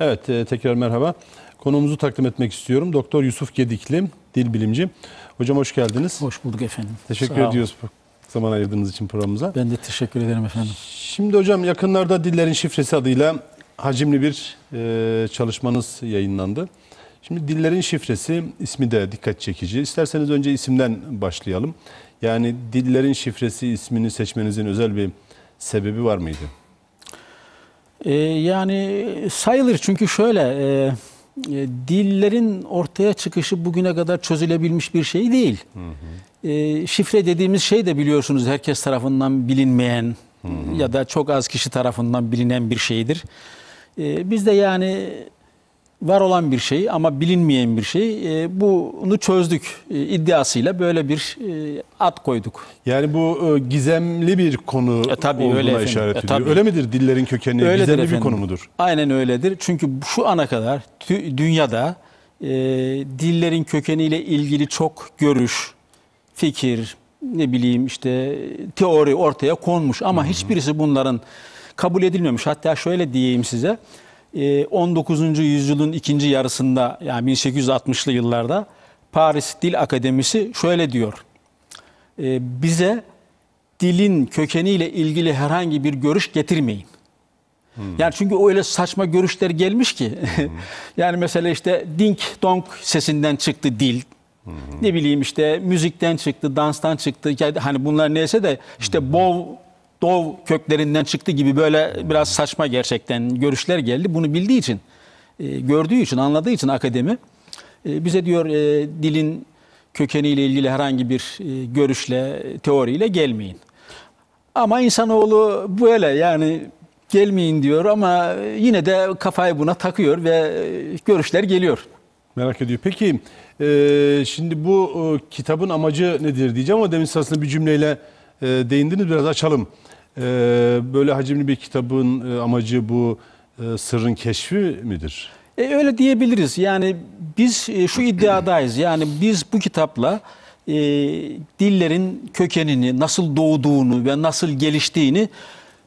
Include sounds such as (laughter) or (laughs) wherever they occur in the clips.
Evet e, tekrar merhaba. Konuğumuzu takdim etmek istiyorum. Doktor Yusuf Gedikli, dil bilimci. Hocam hoş geldiniz. Hoş bulduk efendim. Teşekkür Sağ ediyoruz olun. zaman ayırdığınız için programımıza. Ben de teşekkür ederim efendim. Şimdi hocam yakınlarda Dillerin Şifresi adıyla hacimli bir e, çalışmanız yayınlandı. Şimdi Dillerin Şifresi ismi de dikkat çekici. İsterseniz önce isimden başlayalım. Yani Dillerin Şifresi ismini seçmenizin özel bir sebebi var mıydı? E, yani sayılır çünkü şöyle e, e, dillerin ortaya çıkışı bugüne kadar çözülebilmiş bir şey değil. Hı hı. E, şifre dediğimiz şey de biliyorsunuz herkes tarafından bilinmeyen hı hı. ya da çok az kişi tarafından bilinen bir şeydir. E, biz de yani var olan bir şey ama bilinmeyen bir şey. E, bunu çözdük e, iddiasıyla böyle bir e, ad koyduk. Yani bu e, gizemli bir konu e, tabii, olduğuna öyle efendim. işaret e, ediyor. E, tabii. Öyle midir dillerin kökeni öyledir gizemli efendim. bir konu mudur? Aynen öyledir. Çünkü şu ana kadar dünyada e, dillerin kökeniyle ilgili çok görüş, fikir, ne bileyim işte teori ortaya konmuş ama Hı -hı. hiçbirisi bunların kabul edilmemiş. Hatta şöyle diyeyim size. 19. Ee, yüzyılın ikinci yarısında yani 1860'lı yıllarda Paris Dil Akademisi şöyle diyor. Ee, bize dilin kökeniyle ilgili herhangi bir görüş getirmeyin. Hmm. Yani çünkü öyle saçma görüşler gelmiş ki. Hmm. (laughs) yani mesela işte ding donk sesinden çıktı dil. Hmm. Ne bileyim işte müzikten çıktı, danstan çıktı. Yani hani bunlar neyse de işte hmm. bov Doğu köklerinden çıktı gibi böyle biraz saçma gerçekten görüşler geldi. Bunu bildiği için, e, gördüğü için, anladığı için akademi e, bize diyor e, dilin kökeniyle ilgili herhangi bir görüşle, teoriyle gelmeyin. Ama insanoğlu böyle yani gelmeyin diyor ama yine de kafayı buna takıyor ve görüşler geliyor. Merak ediyor. Peki e, şimdi bu e, kitabın amacı nedir diyeceğim ama demin aslında bir cümleyle e, değindiniz biraz açalım. Ee, böyle hacimli bir kitabın e, amacı bu e, sırrın keşfi midir? E, öyle diyebiliriz. Yani biz e, şu iddiadayız. Yani biz bu kitapla e, dillerin kökenini, nasıl doğduğunu ve nasıl geliştiğini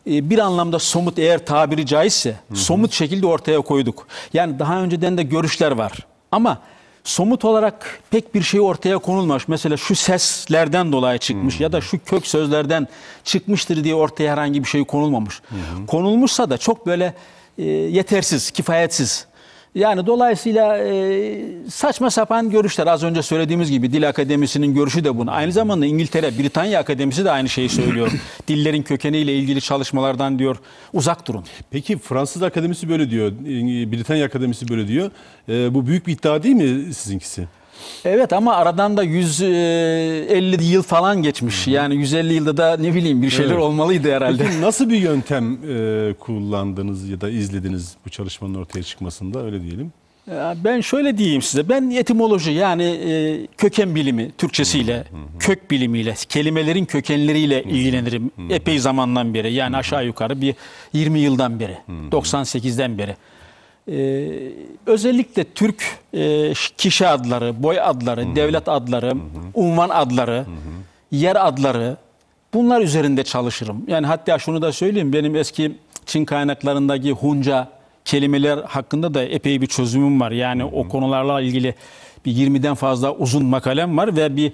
e, bir anlamda somut eğer tabiri caizse Hı -hı. somut şekilde ortaya koyduk. Yani daha önceden de görüşler var. Ama somut olarak pek bir şey ortaya konulmamış. Mesela şu seslerden dolayı çıkmış hmm. ya da şu kök sözlerden çıkmıştır diye ortaya herhangi bir şey konulmamış. Hmm. Konulmuşsa da çok böyle e, yetersiz, kifayetsiz. Yani dolayısıyla e, saçma sapan görüşler az önce söylediğimiz gibi dil akademisinin görüşü de bunu. Aynı zamanda İngiltere, Britanya Akademisi de aynı şeyi söylüyor. (laughs) Dillerin kökeniyle ilgili çalışmalardan diyor uzak durun. Peki Fransız Akademisi böyle diyor, Britanya Akademisi böyle diyor. E, bu büyük bir iddia değil mi sizinkisi? Evet ama aradan da 150 e, yıl falan geçmiş. Yani 150 yılda da ne bileyim bir şeyler Evet. olmalıydı herhalde. Peki nasıl bir (laughs) yöntem e, kullandınız ya da izlediniz bu çalışmanın ortaya çıkmasında öyle diyelim? E, ben şöyle diyeyim size. Ben etimoloji yani e, köken bilimi Türkçesiyle, kök bilimiyle, kelimelerin kökenleriyle ilgilenirim epey zamandan beri. Yani aşağı yukarı bir 20 yıldan beri, 98'den beri. Ee, özellikle Türk e, kişi adları, boy adları, Hı -hı. devlet adları, Hı -hı. unvan adları, Hı -hı. yer adları bunlar üzerinde çalışırım. Yani hatta şunu da söyleyeyim benim eski Çin kaynaklarındaki Hunca kelimeler hakkında da epey bir çözümüm var. Yani Hı -hı. o konularla ilgili bir 20'den fazla uzun makalem var ve bir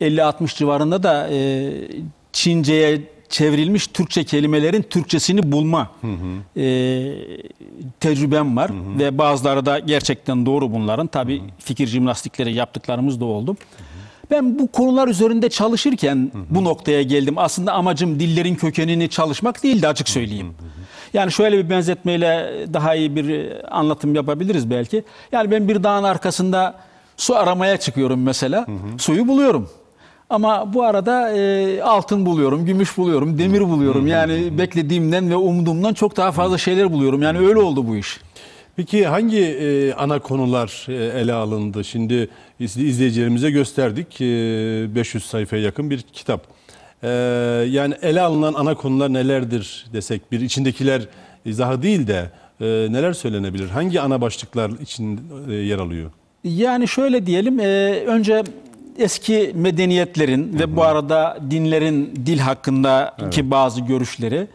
50-60 civarında da e, Çince'ye çevrilmiş Türkçe kelimelerin Türkçesini bulma hı hı. E, tecrübem var. Hı hı. Ve bazıları da gerçekten doğru bunların. Tabii hı hı. fikir jimnastikleri yaptıklarımız da oldu. Hı hı. Ben bu konular üzerinde çalışırken hı hı. bu noktaya geldim. Aslında amacım dillerin kökenini çalışmak değildi açık söyleyeyim. Hı hı. Yani şöyle bir benzetmeyle daha iyi bir e, anlatım yapabiliriz belki. Yani ben bir dağın arkasında su aramaya çıkıyorum mesela. Hı hı. Suyu buluyorum. Ama bu arada e, altın buluyorum, gümüş buluyorum, demir buluyorum. Yani beklediğimden ve umduğumdan çok daha fazla şeyler buluyorum. Yani öyle oldu bu iş. Peki hangi e, ana konular e, ele alındı? Şimdi izleyicilerimize gösterdik. E, 500 sayfaya yakın bir kitap. E, yani ele alınan ana konular nelerdir desek bir içindekiler izahı değil de e, neler söylenebilir? Hangi ana başlıklar için e, yer alıyor? Yani şöyle diyelim, e, önce eski medeniyetlerin Hı-hı. ve bu arada dinlerin dil hakkındaki evet. bazı görüşleri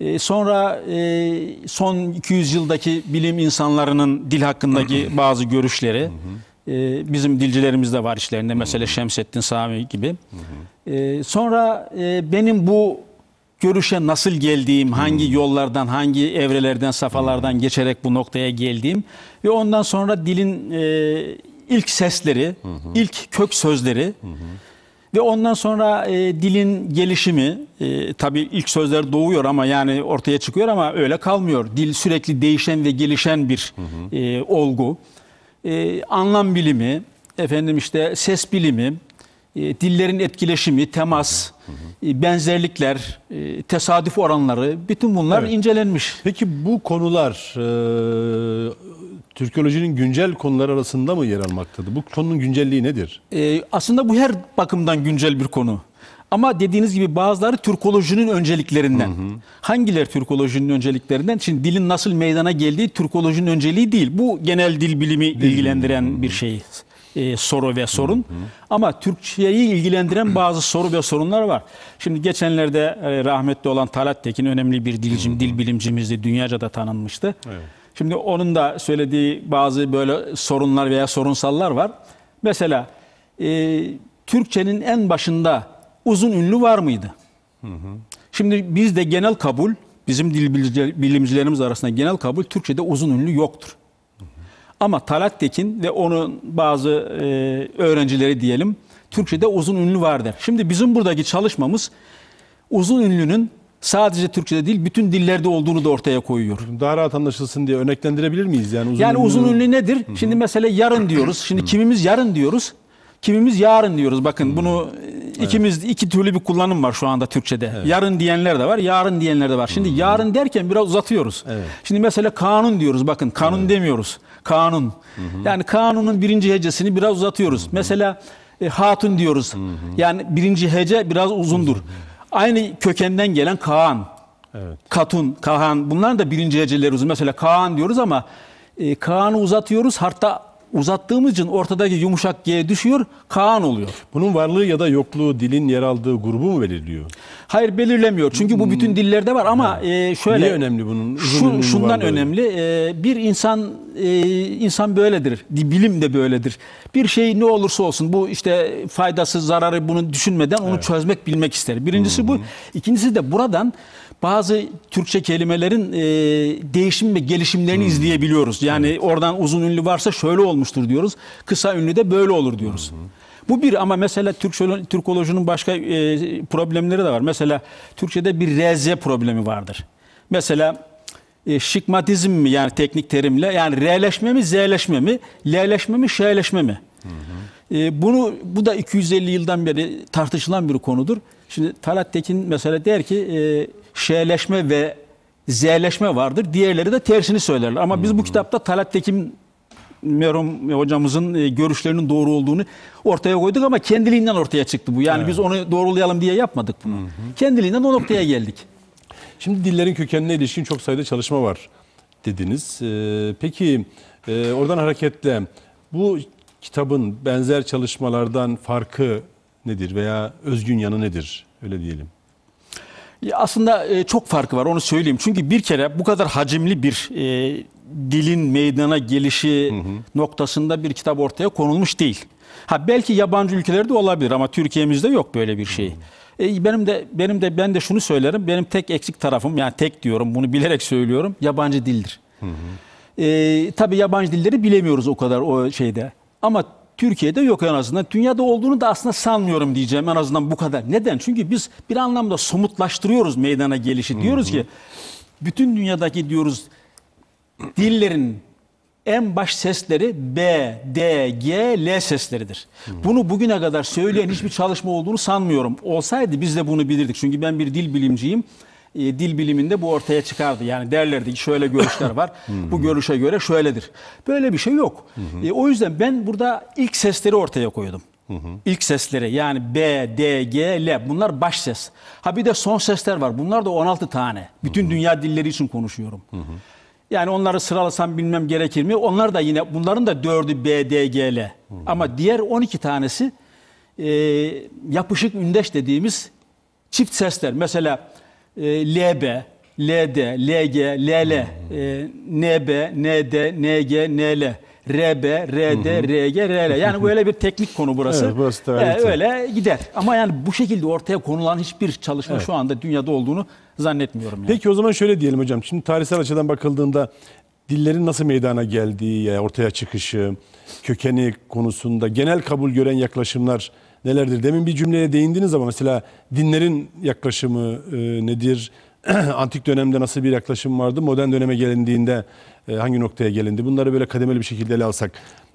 e, Sonra e, son 200 yıldaki bilim insanlarının dil hakkındaki bazı görüşleri e, bizim dilcilerimiz de var işlerinde. Mesela Şemsettin Sami gibi. Sonra benim bu görüşe nasıl geldiğim, hangi yollardan, hangi evrelerden, safalardan geçerek bu noktaya geldiğim ve ondan sonra dilin ilk sesleri, hı hı. ilk kök sözleri hı hı. ve ondan sonra e, dilin gelişimi e, tabii ilk sözler doğuyor ama yani ortaya çıkıyor ama öyle kalmıyor. Dil sürekli değişen ve gelişen bir hı hı. E, olgu. E, anlam bilimi, efendim işte ses bilimi, e, dillerin etkileşimi, temas, hı e, hı. benzerlikler, e, tesadüf oranları bütün bunlar evet. incelenmiş. Peki bu konular e, Türkolojinin güncel konular arasında mı yer almaktadır? Bu konunun güncelliği nedir? E, aslında bu her bakımdan güncel bir konu. Ama dediğiniz gibi bazıları Türkolojinin önceliklerinden. Hı hı. Hangileri Türkolojinin önceliklerinden? Şimdi dilin nasıl meydana geldiği Türkolojinin önceliği değil. Bu genel dil bilimi değil ilgilendiren hı hı. bir şey e, soru ve sorun. Hı hı. Ama Türkçeyi ilgilendiren bazı soru ve sorunlar var. Şimdi geçenlerde e, rahmetli olan Talat Tekin önemli bir dilcim, hı hı. dil bilimcimizdi. Dünyaca da tanınmıştı. Evet. Şimdi onun da söylediği bazı böyle sorunlar veya sorunsallar var. Mesela e, Türkçenin en başında uzun ünlü var mıydı? Hı hı. Şimdi bizde genel kabul, bizim dil bilimcilerimiz arasında genel kabul Türkçe'de uzun ünlü yoktur. Ama Talat Tekin ve onun bazı e, öğrencileri diyelim Türkçe'de uzun ünlü vardır. Şimdi bizim buradaki çalışmamız uzun ünlünün sadece Türkçe'de değil bütün dillerde olduğunu da ortaya koyuyor. Daha rahat anlaşılsın diye örneklendirebilir miyiz? Yani uzun, yani ünlü... ünlü nedir? Hı-hı. Şimdi mesela yarın diyoruz. Şimdi Hı-hı. kimimiz yarın diyoruz. Kimimiz yarın diyoruz. Bakın Hı-hı. bunu Evet. İkimiz iki türlü bir kullanım var şu anda Türkçede. Evet. Yarın diyenler de var, yarın diyenler de var. Şimdi hmm. yarın derken biraz uzatıyoruz. Evet. Şimdi mesela kanun diyoruz. Bakın kanun evet. demiyoruz. Kanun. Hı hı. Yani kanunun birinci hecesini biraz uzatıyoruz. Hı hı. Mesela e, hatun diyoruz. Hı hı. Yani birinci hece biraz uzundur. Hı hı. Aynı kökenden gelen kaan. Evet. Katun, kahan bunlar da birinci heceleri uzun. Mesela kaan diyoruz ama e, kaanı uzatıyoruz. Hatta uzattığımız için ortadaki yumuşak G düşüyor, Kaan oluyor. Bunun varlığı ya da yokluğu dilin yer aldığı grubu mu belirliyor? Hayır belirlemiyor. Çünkü bu hmm. bütün dillerde var ama e, şöyle Niye önemli bunun? Şu, şundan varlığı. önemli. E, bir insan e, insan böyledir. Bilim de böyledir. Bir şey ne olursa olsun bu işte faydası, zararı bunu düşünmeden onu evet. çözmek, bilmek ister. Birincisi hmm. bu. İkincisi de buradan bazı Türkçe kelimelerin e, değişim ve gelişimlerini hmm. izleyebiliyoruz. Yani evet. oradan uzun ünlü varsa şöyle olmuştur diyoruz. Kısa ünlü de böyle olur diyoruz. Hmm. Bu bir ama mesela Türk, Türkolojinin başka e, problemleri de var. Mesela Türkçe'de bir reze problemi vardır. Mesela e, şikmatizm mi yani teknik terimle yani R'leşme mi Z'leşme mi L'leşme mi Ş'leşme mi? E, bunu bu da 250 yıldan beri tartışılan bir konudur. Şimdi Talat Tekin mesela der ki e, Ş'leşme ve Z'leşme vardır. Diğerleri de tersini söylerler. Ama biz bu hmm. kitapta Talat Tekin Merom e, hocamızın e, görüşlerinin doğru olduğunu ortaya koyduk ama kendiliğinden ortaya çıktı bu. Yani evet. biz onu doğrulayalım diye yapmadık bunu. Hı hı. Kendiliğinden o noktaya geldik. (clears throat) Şimdi dillerin kökenine ilişkin çok sayıda çalışma var dediniz. Ee, peki e, oradan hareketle bu kitabın benzer çalışmalardan farkı nedir veya özgün yanı nedir? Öyle diyelim. Aslında e, çok farkı var onu söyleyeyim. Çünkü bir kere bu kadar hacimli bir e, dilin meydana gelişi hı hı. noktasında bir kitap ortaya konulmuş değil. Ha belki yabancı ülkelerde olabilir ama Türkiye'mizde yok böyle bir şey. E, benim de benim de ben de şunu söylerim. Benim tek eksik tarafım yani tek diyorum bunu bilerek söylüyorum. Yabancı dildir. Hı hı. E, tabii yabancı dilleri bilemiyoruz o kadar o şeyde. Ama Türkiye'de yok en azından. Dünyada olduğunu da aslında sanmıyorum diyeceğim en azından bu kadar. Neden? Çünkü biz bir anlamda somutlaştırıyoruz meydana gelişi. Diyoruz ki bütün dünyadaki diyoruz dillerin en baş sesleri B, D, G, L sesleridir. Bunu bugüne kadar söyleyen hiçbir çalışma olduğunu sanmıyorum. Olsaydı biz de bunu bilirdik. Çünkü ben bir dil bilimciyim. E, dil biliminde bu ortaya çıkardı. Yani derlerdi ki şöyle görüşler var. (laughs) bu görüşe göre şöyledir. Böyle bir şey yok. e, o yüzden ben burada ilk sesleri ortaya koydum. İlk sesleri yani B, D, G, L bunlar baş ses. Ha bir de son sesler var. Bunlar da 16 tane. Bütün dünya dilleri için konuşuyorum. Yani onları sıralasam bilmem gerekir mi? Onlar da yine bunların da dördü B, D, G, L. Ama diğer 12 tanesi e, yapışık ündeş dediğimiz çift sesler. Mesela LB, LD, LG, LL, e, hmm. e NB, ND, NG, NL, RB, RD, RG, RL. Yani böyle bir teknik konu burası. Evet, burası E, öyle gider. Ama yani bu şekilde ortaya konulan hiçbir çalışma şu anda dünyada olduğunu zannetmiyorum. Yani. Peki o zaman şöyle diyelim hocam. Şimdi tarihsel açıdan bakıldığında dillerin nasıl meydana geldiği, ortaya çıkışı, kökeni konusunda genel kabul gören yaklaşımlar nelerdir? Demin bir cümleye değindiniz ama mesela dinlerin yaklaşımı e, nedir? (clears throat) Antik dönemde nasıl bir yaklaşım vardı? Modern döneme gelindiğinde e, hangi noktaya gelindi? Bunları böyle kademeli bir şekilde ele alsak.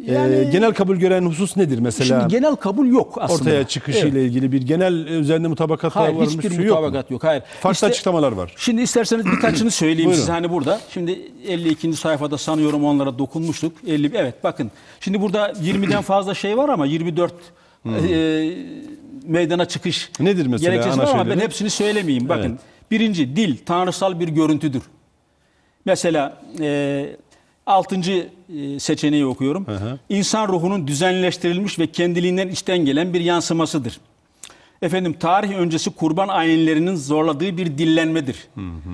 E, yani, e, genel kabul gören husus nedir mesela? Şimdi genel kabul yok aslında. Ortaya çıkışıyla evet. ilgili bir genel e, üzerinde mutabakat Hayır, varmış hiçbir şey mutabakat yok, yok. Hayır. Farklı işte, açıklamalar var. Şimdi isterseniz birkaçını söyleyeyim size hani burada. Şimdi 52. sayfada sanıyorum onlara dokunmuştuk. 50 evet bakın. Şimdi burada 20'den fazla şey var ama 24 e, meydana çıkış Nedir mesela gerekçesi var ama ben hepsini söylemeyeyim. Bakın evet. birinci dil tanrısal bir görüntüdür. Mesela e, altıncı e, seçeneği okuyorum. Hı hı. İnsan ruhunun düzenleştirilmiş ve kendiliğinden içten gelen bir yansımasıdır. Efendim tarih öncesi kurban ayinlerinin zorladığı bir dillenmedir. Hı hı.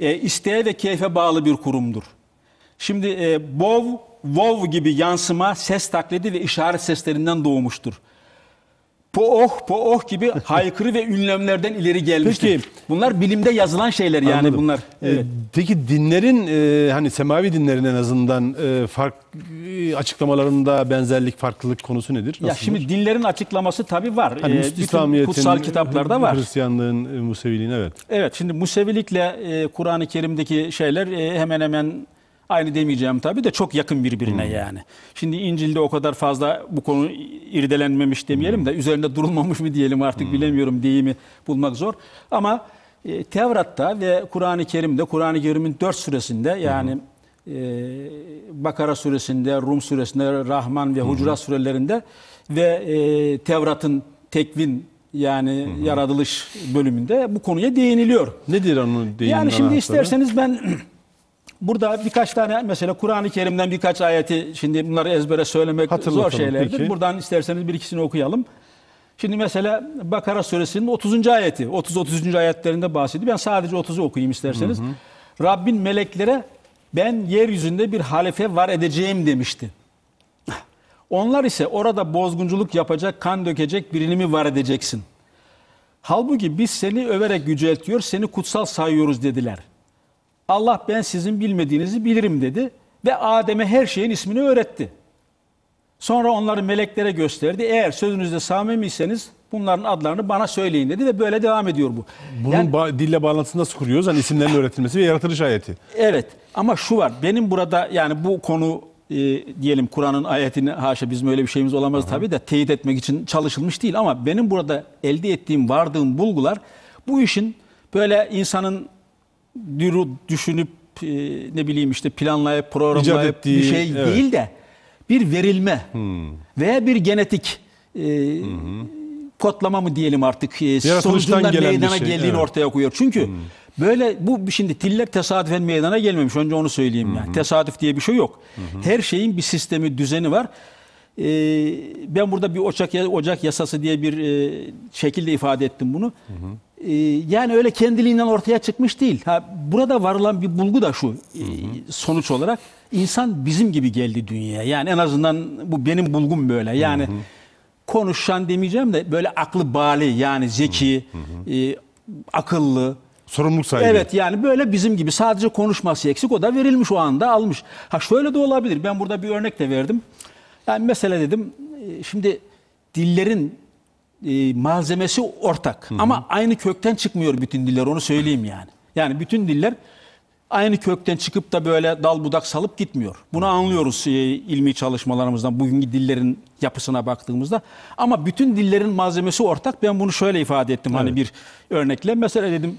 E, isteğe ve keyfe bağlı bir kurumdur. Şimdi e, bov, vov gibi yansıma ses taklidi ve işaret seslerinden doğmuştur pooh pooh gibi haykırı ve ünlemlerden ileri gelmiştir. Peki. Bunlar bilimde yazılan şeyler yani Anladım. bunlar. Ee, evet. Peki dinlerin e, hani semavi dinlerin en azından e, fark e, açıklamalarında benzerlik farklılık konusu nedir? Nasıldır? Ya şimdi dinlerin açıklaması tabi var. Hani ee, bütün kutsal kitaplarda var. Hristiyanlığın e, Museviliğin evet. Evet şimdi Musevilikle Kur'an-ı Kerim'deki şeyler hemen hemen Aynı demeyeceğim tabii de çok yakın birbirine hmm. yani. Şimdi İncil'de o kadar fazla bu konu irdelenmemiş demeyelim hmm. de üzerinde durulmamış mı diyelim artık hmm. bilemiyorum deyimi bulmak zor. Ama e, Tevrat'ta ve Kur'an-ı Kerim'de Kur'an-ı Kerim'in dört suresinde yani hmm. Ee, Bakara suresinde, Rum suresinde, Rahman ve Hucurat hı surelerinde ve e, Tevrat'ın tekvin yani Hı-hı. yaratılış bölümünde bu konuya değiniliyor. Nedir onun değinilmesi? Yani şimdi anahtarı? isterseniz ben Burada birkaç tane mesela Kur'an-ı Kerim'den birkaç ayeti şimdi bunları ezbere söylemek zor şeylerdir. Peki. Buradan isterseniz bir ikisini okuyalım. Şimdi mesela Bakara suresinin 30. ayeti, 30-33. ayetlerinde bahsediyor. Ben sadece 30'u okuyayım isterseniz. Hı hı. Rabbin meleklere ben yeryüzünde bir halife var edeceğim demişti. Onlar ise orada bozgunculuk yapacak, kan dökecek birini mi var edeceksin? Halbuki biz seni överek yüceltiyor, seni kutsal sayıyoruz dediler.'' Allah ben sizin bilmediğinizi bilirim dedi ve Adem'e her şeyin ismini öğretti. Sonra onları meleklere gösterdi. Eğer sözünüzde samimiyseniz bunların adlarını bana söyleyin dedi ve böyle devam ediyor bu. Bunun yani, ba dille bağlantısını nasıl kuruyoruz? Hani isimlerin öğretilmesi ve yaratılış ayeti. Evet ama şu var benim burada yani bu konu e, diyelim Kur'an'ın ayetini haşa bizim öyle bir şeyimiz olamaz tabii de teyit etmek için çalışılmış değil ama benim burada elde ettiğim vardığım bulgular bu işin böyle insanın düşünüp e, ne bileyim işte planlayıp programlayıp bir şey evet. değil de bir verilme hmm. veya bir genetik e, hmm. kodlama mı diyelim artık e, sonucundan meydana şey, geldiğini evet. ortaya koyuyor. Çünkü hmm. böyle bu şimdi tiller tesadüfen meydana gelmemiş. Önce onu söyleyeyim hmm. yani. Tesadüf diye bir şey yok. Hmm. Her şeyin bir sistemi, düzeni var. E, ben burada bir ocak ocak yasası diye bir e, şekilde ifade ettim bunu. Hı hmm. Ee, yani öyle kendiliğinden ortaya çıkmış değil. Ha, burada varılan bir bulgu da şu e, sonuç olarak. insan bizim gibi geldi dünyaya. Yani en azından bu benim bulgum böyle. Yani hı hı. konuşan demeyeceğim de böyle aklı bali yani zeki, hı hı. E, akıllı, Sorumluluk sahibi. Evet yani böyle bizim gibi sadece konuşması eksik o da verilmiş o anda almış. Ha şöyle de olabilir ben burada bir örnek de verdim. Yani mesela dedim e, şimdi dillerin e, malzemesi ortak. Hı hı. Ama aynı kökten çıkmıyor bütün diller onu söyleyeyim yani. Yani bütün diller aynı kökten çıkıp da böyle dal budak salıp gitmiyor. Bunu anlıyoruz e, ilmi çalışmalarımızdan bugünkü dillerin yapısına baktığımızda. Ama bütün dillerin malzemesi ortak. Ben bunu şöyle ifade ettim hani evet. hani bir örnekle. Mesela dedim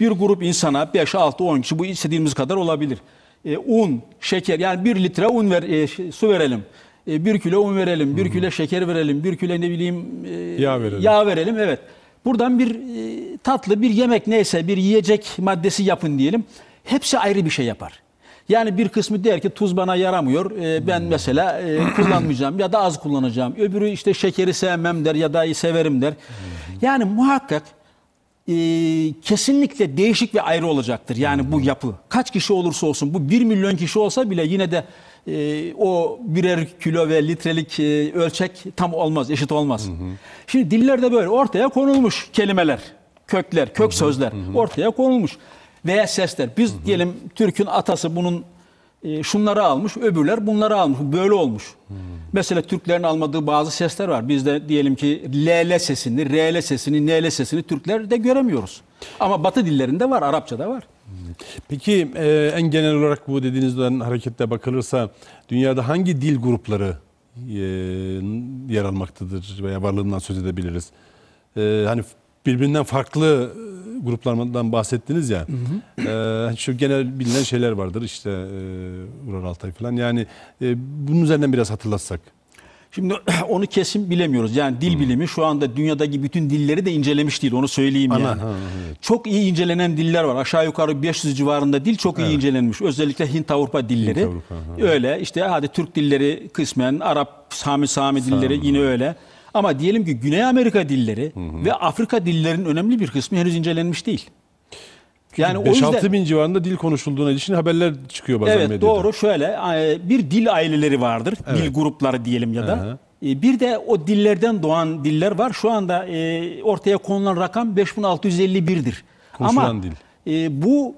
bir grup insana 5, 6, 10 kişi bu istediğimiz kadar olabilir. E, un, şeker yani bir litre un ver, e, su verelim. E, bir kilo un verelim, bir kilo şeker verelim, bir kilo ne bileyim e, yağ, verelim. yağ verelim. Evet. Buradan bir e, tatlı, bir yemek neyse, bir yiyecek maddesi yapın diyelim. Hepsi ayrı bir şey yapar. Yani bir kısmı der ki tuz bana yaramıyor. ben mesela (clears throat) kullanmayacağım ya da az kullanacağım. Öbürü işte şekeri sevmem der ya da severim der. Yani muhakkak e, kesinlikle değişik ve ayrı olacaktır. Yani bu yapı. Kaç kişi olursa olsun bu bir milyon kişi olsa bile yine de e, o birer kilo ve litrelik e, ölçek tam olmaz, eşit olmaz. Hı hı. Şimdi dillerde böyle ortaya konulmuş kelimeler, kökler, kök hı hı. sözler hı hı. ortaya konulmuş veya sesler. Biz hı hı. diyelim Türk'ün atası bunun e, şunları almış, öbürler bunları almış. Böyle olmuş. Hmm. Mesela Türklerin almadığı bazı sesler var. Biz de diyelim ki LL sesini, RL sesini, NL sesini Türklerde göremiyoruz. Ama Batı dillerinde var, Arapçada var. Peki e, en genel olarak bu dediğinizden hareketle bakılırsa dünyada hangi dil grupları e, yer almaktadır veya varlığından söz edebiliriz? E, hani birbirinden farklı gruplardan bahsettiniz ya. Hı hı. E, şu genel bilinen şeyler vardır işte e, Ural Altay falan. Yani e, bunun üzerinden biraz hatırlatsak. Şimdi (clears throat) onu kesin bilemiyoruz. Yani dil hmm. bilimi şu anda dünyadaki bütün dilleri de incelemiş değil. Onu söyleyeyim Ana, yani. Ha, evet. Çok iyi incelenen diller var. Aşağı yukarı 500 civarında dil çok evet. iyi incelenmiş. Özellikle Hint Avrupa dilleri. Hint, Avrupa, öyle işte hadi Türk dilleri kısmen, Arap, Sami Sami dilleri Sami. yine öyle. Ama diyelim ki Güney Amerika dilleri hı ve Afrika dillerinin önemli bir kısmı henüz incelenmiş değil. Yani 5-6 bin civarında dil konuşulduğuna ilişkin haberler çıkıyor bazen evet, medyada. Evet doğru şöyle e, bir dil aileleri vardır. Evet. Dil grupları diyelim ya da. Aha. E, bir de o dillerden doğan diller var. Şu anda e, ortaya konulan rakam 5651'dir. Konuşulan Ama, dil. bu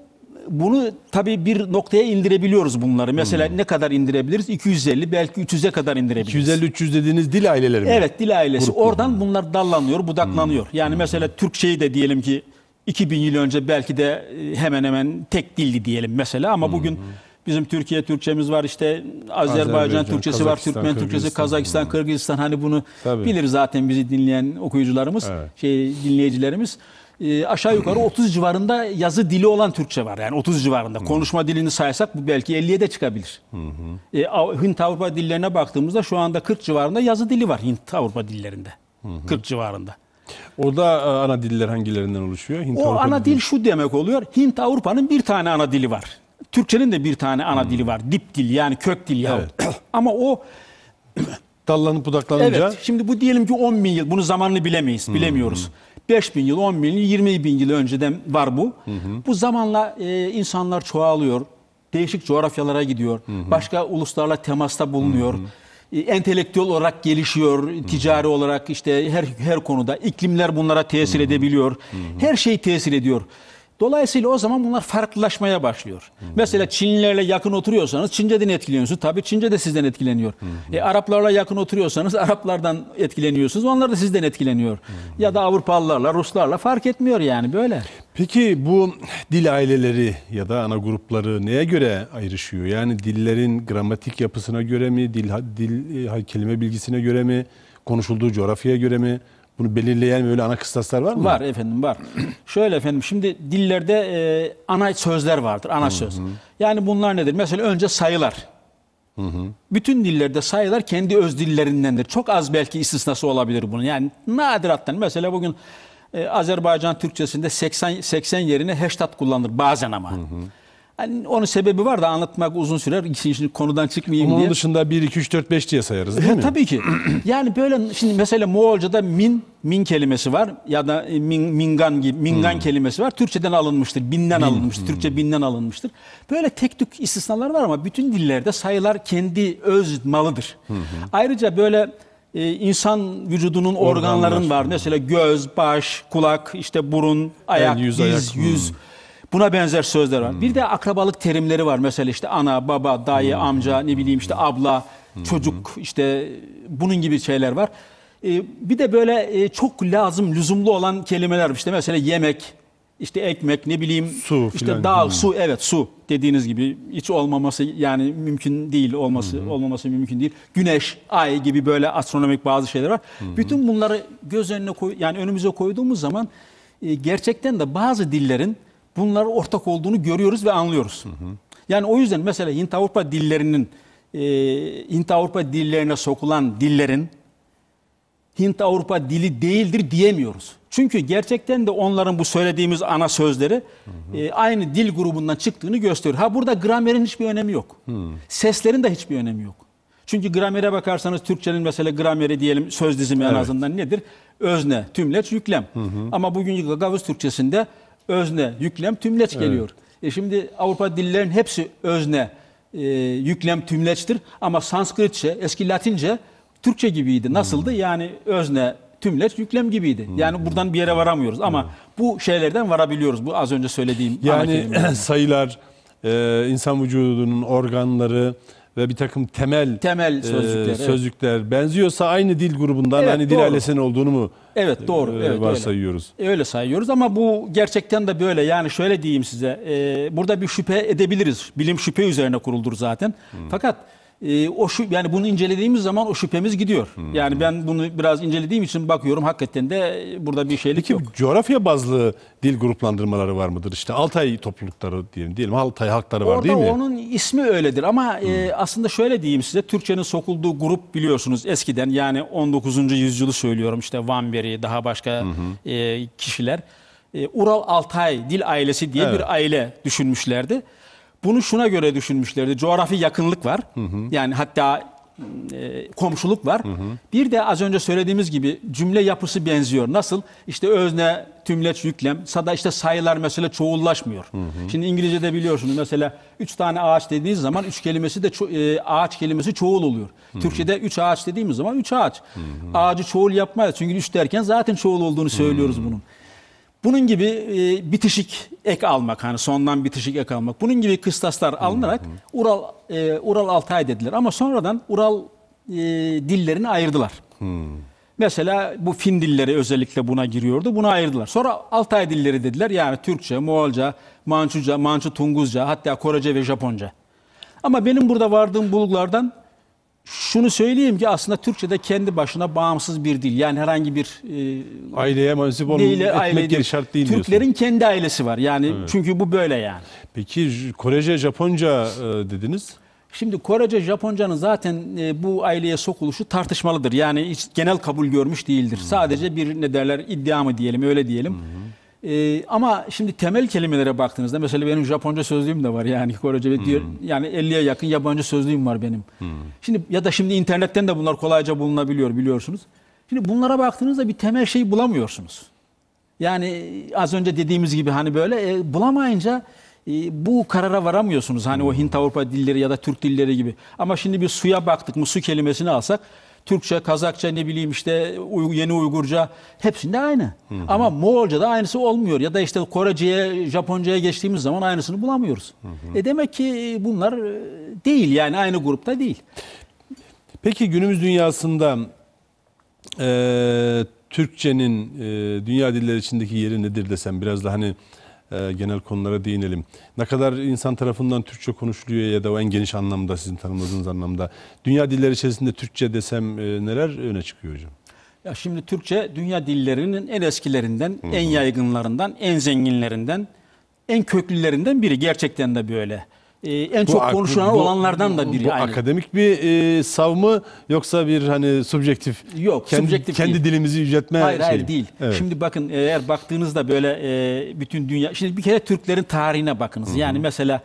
bunu tabii bir noktaya indirebiliyoruz bunları. Mesela hmm. ne kadar indirebiliriz? 250 belki 300'e kadar indirebiliriz. 250-300 dediğiniz dil aileleri mi? Evet dil ailesi. Grup Oradan grubu. bunlar dallanıyor, budaklanıyor. Hmm. Yani hmm. mesela Türkçeyi de diyelim ki 2000 yıl önce belki de e, hemen hemen tek dildi diyelim mesela ama bugün hı hı. bizim Türkiye Türkçemiz var işte Azerbaycan, Azerbaycan Türkçesi var, Türkmen Kırgızistan, Türkçesi, Kazakistan, hı. Kırgızistan hani bunu Tabii. bilir zaten bizi dinleyen okuyucularımız, evet. şey dinleyicilerimiz. E, aşağı yukarı 30 (clears throat) civarında yazı dili olan Türkçe var. Yani 30 civarında. Hı. Konuşma dilini saysak bu belki 50'ye de çıkabilir. E, Hint Avrupa dillerine baktığımızda şu anda 40 civarında yazı dili var Hint Avrupa dillerinde. Hı hı. 40 civarında. Orada e, ana diller hangilerinden oluşuyor? Hint, o Avrupa ana dil şu demek oluyor. Hint Avrupa'nın bir tane ana dili var. Türkçenin de bir tane ana hmm. dili var. Dip dil yani kök dil ya. Evet. (clears throat) Ama o (clears throat) dallanıp budaklanınca. Evet. Şimdi bu diyelim ki 10 bin yıl. Bunu zamanını bilemeyiz. Hmm. Bilemiyoruz. 5 bin yıl, 10 bin yıl, 20 bin yıl önceden var bu. Hı Bu zamanla e, insanlar çoğalıyor. Değişik coğrafyalara gidiyor. Hı Başka uluslarla temasta bulunuyor. Hı e, entelektüel olarak gelişiyor, ticari hmm. olarak işte her her konuda iklimler bunlara tesir hmm. edebiliyor. Hmm. Her şey tesir ediyor. Dolayısıyla o zaman bunlar farklılaşmaya başlıyor. Hı hı. Mesela Çinlilerle yakın oturuyorsanız Çince'den etkileniyorsunuz. Tabii Çince de sizden etkileniyor. Hı hı. E, Araplarla yakın oturuyorsanız Araplardan etkileniyorsunuz. Onlar da sizden etkileniyor. Hı hı. Ya da Avrupalılarla, Ruslarla fark etmiyor yani böyle. Peki bu dil aileleri ya da ana grupları neye göre ayrışıyor? Yani dillerin gramatik yapısına göre mi, dil, dil e, kelime bilgisine göre mi, konuşulduğu coğrafyaya göre mi? Bunu belirleyen böyle ana kıstaslar var mı? Var efendim var. (clears throat) Şöyle efendim şimdi dillerde e, ana sözler vardır. Ana söz. Yani bunlar nedir? Mesela önce sayılar. Bütün dillerde sayılar kendi öz dillerindendir. Çok az belki istisnası olabilir bunun. Yani nadirattan mesela bugün e, Azerbaycan Türkçesinde 80 80 yerine heştat kullanılır bazen ama. Hı hı. Hani onun sebebi var da anlatmak uzun sürer. İşin şimdi konudan çıkmayayım Onun diye. Onun dışında 1, 2, 3, 4, 5 diye sayarız değil e, mi? Tabii ki. (clears throat) yani böyle şimdi mesela Moğolca'da min, min kelimesi var. Ya da e, min, mingan gibi, mingan hmm. kelimesi var. Türkçeden alınmıştır. Binden bin. alınmıştır. Hmm. Türkçe binden alınmıştır. Böyle tek tük istisnalar var ama bütün dillerde sayılar kendi öz malıdır. Hmm. Ayrıca böyle e, insan vücudunun Organlar. var. Hmm. Mesela göz, baş, kulak, işte burun, ayak, El, yüz, diz, ayak. Hmm. yüz. Hmm Buna benzer sözler var. Hmm. Bir de hmm. akrabalık terimleri var. Mesela işte ana, baba, dayı, hmm. amca, ne bileyim işte abla, hmm. çocuk işte bunun gibi şeyler var. Ee, bir de böyle e, çok lazım, lüzumlu olan kelimeler var. İşte mesela yemek, işte ekmek, ne bileyim su işte filan. dağ, hmm. su evet su dediğiniz gibi hiç olmaması yani mümkün değil olması hmm. olmaması mümkün değil. Güneş, ay gibi böyle astronomik bazı şeyler var. Hmm. Bütün bunları göz önüne koy yani önümüze koyduğumuz zaman e, gerçekten de bazı dillerin bunlara ortak olduğunu görüyoruz ve anlıyoruz. Hı hı. Yani o yüzden mesela Hint Avrupa dillerinin e, Hint Avrupa dillerine sokulan dillerin Hint Avrupa dili değildir diyemiyoruz. Çünkü gerçekten de onların bu söylediğimiz ana sözleri hı hı. E, aynı dil grubundan çıktığını gösteriyor. Ha burada gramerin hiçbir önemi yok. Hı. Seslerin de hiçbir önemi yok. Çünkü gramere bakarsanız Türkçenin mesela grameri diyelim söz dizimi evet. en azından nedir? Özne, tümleç, yüklem. Hı hı. Ama bugün Gagavuz Türkçesinde özne, yüklem, tümleç geliyor. E şimdi Avrupa dillerinin hepsi özne, e, yüklem, tümleçtir. Ama Sanskritçe, eski Latince Türkçe gibiydi. Nasıldı? Hmm. Yani özne, tümleç, yüklem gibiydi. Hmm. Yani buradan bir yere varamıyoruz. Ama bu şeylerden varabiliyoruz. Bu az önce söylediğim Yani (laughs) sayılar, e, insan vücudunun organları, ve bir takım temel temel sözcükler, e, sözcükler evet. benziyorsa aynı dil grubundan evet, hani dil doğru. ailesinin olduğunu mu Evet doğru. E, evet, varsayıyoruz. Öyle. öyle sayıyoruz ama bu gerçekten de böyle. Yani şöyle diyeyim size. E, burada bir şüphe edebiliriz. Bilim şüphe üzerine kuruldur zaten. Hmm. Fakat e, o şu yani bunu incelediğimiz zaman o şüphemiz gidiyor. Hmm. Yani ben bunu biraz incelediğim için bakıyorum hakikaten de burada bir şeylik Peki, yok. coğrafya bazlı dil gruplandırmaları var mıdır? İşte Altay toplulukları diyelim diyelim Altay halkları var Orada değil mi? Orada onun ismi öyledir ama e, hmm. e, aslında şöyle diyeyim size Türkçenin sokulduğu grup biliyorsunuz eskiden yani 19. yüzyılı söylüyorum işte Van daha başka hmm. e, kişiler. E, Ural Altay dil ailesi diye evet. bir aile düşünmüşlerdi. Bunu şuna göre düşünmüşlerdi. Coğrafi yakınlık var. Hı hı. Yani hatta e, komşuluk var. Hı hı. Bir de az önce söylediğimiz gibi cümle yapısı benziyor. Nasıl? İşte özne, tümleç, yüklem. Sada işte sayılar mesela çoğullaşmıyor. Hı hı. Şimdi İngilizce'de biliyorsunuz mesela üç tane ağaç dediğiniz zaman üç kelimesi de e, ağaç kelimesi çoğul oluyor. Hı hı. Türkçe'de üç ağaç dediğimiz zaman üç ağaç. Hı hı. Ağacı çoğul yapmayız. Çünkü üç derken zaten çoğul olduğunu söylüyoruz hı hı. bunun. Bunun gibi e, bitişik ek almak hani sondan bitişik ek almak. Bunun gibi kıstaslar hmm. alınarak Ural e, Ural Altay dediler ama sonradan Ural e, dillerini ayırdılar. Hmm. Mesela bu Fin dilleri özellikle buna giriyordu. Bunu ayırdılar. Sonra Altay dilleri dediler. Yani Türkçe, Moğolca, Mançuca, Mançu Tunguzca, hatta Korece ve Japonca. Ama benim burada vardığım bulgulardan şunu söyleyeyim ki aslında Türkçe'de kendi başına bağımsız bir dil. Yani herhangi bir e, aileye mensup olmak aile değil. şart değil Türklerin diyorsun. kendi ailesi var. Yani evet. çünkü bu böyle yani. Peki Korece, Japonca e, dediniz. Şimdi Korece, Japonca'nın zaten e, bu aileye sokuluşu tartışmalıdır. Yani hiç genel kabul görmüş değildir. Hı -hı. Sadece bir ne derler iddia mı diyelim öyle diyelim. Hı -hı. Ee, ama şimdi temel kelimelere baktığınızda mesela benim Japonca sözlüğüm de var yani (laughs) Korece ve hmm. diyor hmm. yani 50'ye yakın yabancı sözlüğüm var benim. Hmm. Şimdi ya da şimdi internetten de bunlar kolayca bulunabiliyor biliyorsunuz. Şimdi bunlara baktığınızda bir temel şey bulamıyorsunuz. Yani e, az önce dediğimiz gibi hani böyle e, bulamayınca e, bu karara varamıyorsunuz. Hani hmm. o Hint Avrupa dilleri ya da Türk dilleri gibi. Ama şimdi bir suya baktık mı su kelimesini alsak Türkçe, Kazakça ne bileyim işte yeni Uygurca hepsinde aynı. Hı hı. Ama Moğolca da aynısı olmuyor. Ya da işte Korece'ye, Japonca'ya geçtiğimiz zaman aynısını bulamıyoruz. Hı hı. E demek ki e, bunlar e, değil yani aynı grupta değil. Peki günümüz dünyasında e, Türkçenin e, dünya dilleri içindeki yeri nedir desem biraz da hani e, genel konulara değinelim. Ne kadar insan tarafından Türkçe konuşuluyor ya da o en geniş anlamda sizin tanımladığınız anlamda. Dünya dilleri içerisinde Türkçe desem e, neler öne çıkıyor hocam? Ya şimdi Türkçe dünya dillerinin en eskilerinden, Hı -hı. en yaygınlarından, en zenginlerinden, en köklülerinden biri. Gerçekten de böyle e, en bu çok konuşulan olanlardan da biri. Bu aynı. akademik bir e, sav mı yoksa bir hani subjektif? Yok, kendi, subjektif Kendi değil. dilimizi yüceltme Hayır şeyi. hayır değil. Evet. Şimdi bakın e, eğer baktığınızda böyle e, bütün dünya... Şimdi bir kere Türklerin tarihine bakınız. Yani mesela